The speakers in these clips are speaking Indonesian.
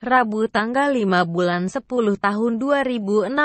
Rabu tanggal 5 bulan 10 tahun 2016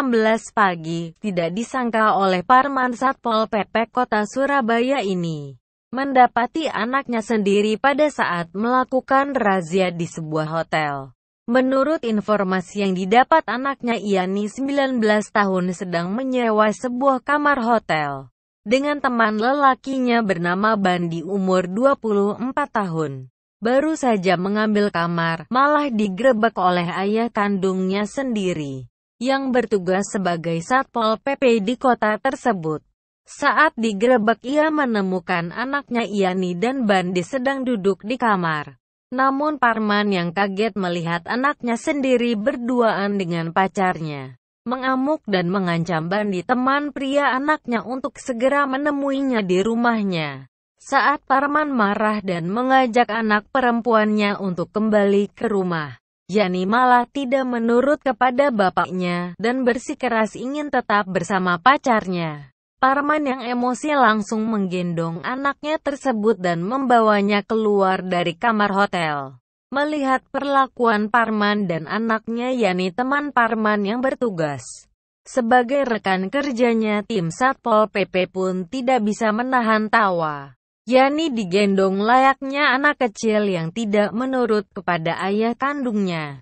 pagi, tidak disangka oleh Parman Satpol PP Kota Surabaya ini mendapati anaknya sendiri pada saat melakukan razia di sebuah hotel. Menurut informasi yang didapat anaknya Iani 19 tahun sedang menyewa sebuah kamar hotel dengan teman lelakinya bernama Bandi umur 24 tahun. Baru saja mengambil kamar, malah digrebek oleh ayah kandungnya sendiri, yang bertugas sebagai Satpol PP di kota tersebut. Saat digrebek, ia menemukan anaknya Iani dan Bandi sedang duduk di kamar. Namun Parman yang kaget melihat anaknya sendiri berduaan dengan pacarnya. Mengamuk dan mengancam Bandi teman pria anaknya untuk segera menemuinya di rumahnya saat Parman marah dan mengajak anak perempuannya untuk kembali ke rumah. Yani malah tidak menurut kepada bapaknya dan bersikeras ingin tetap bersama pacarnya. Parman yang emosi langsung menggendong anaknya tersebut dan membawanya keluar dari kamar hotel. Melihat perlakuan Parman dan anaknya Yani teman Parman yang bertugas. Sebagai rekan kerjanya tim Satpol PP pun tidak bisa menahan tawa yakni digendong layaknya anak kecil yang tidak menurut kepada ayah kandungnya.